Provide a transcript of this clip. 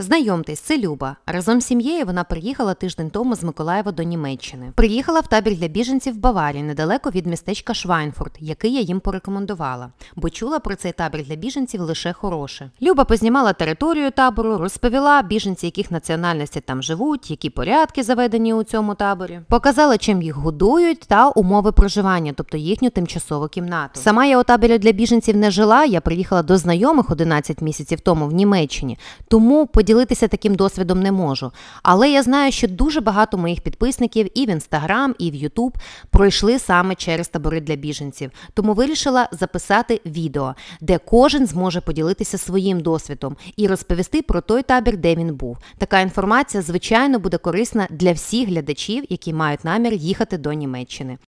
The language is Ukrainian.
Знайомтесь, це Люба. Разом з сім'єю вона приїхала тиждень тому з Миколаєва до Німеччини. Приїхала в табір для біженців в Баварії, недалеко від містечка Швайнфурт, який я їм порекомендувала, бо чула про цей табір для біженців лише хороше. Люба познімала територію табору, розповіла біженці, яких національності там живуть, які порядки заведені у цьому таборі. Показала, чим їх годують та умови проживання, тобто їхню тимчасову кімнату. Сама я у таборі для біженців не жила. Я приїхала до знайомих 11 місяців тому в Німеччині, тому поділяла поділитися таким досвідом не можу. Але я знаю, що дуже багато моїх підписників і в інстаграм, і в Ютуб пройшли саме через табори для біженців. Тому вирішила записати відео, де кожен зможе поділитися своїм досвідом і розповісти про той табір, де він був. Така інформація, звичайно, буде корисна для всіх глядачів, які мають намір їхати до Німеччини.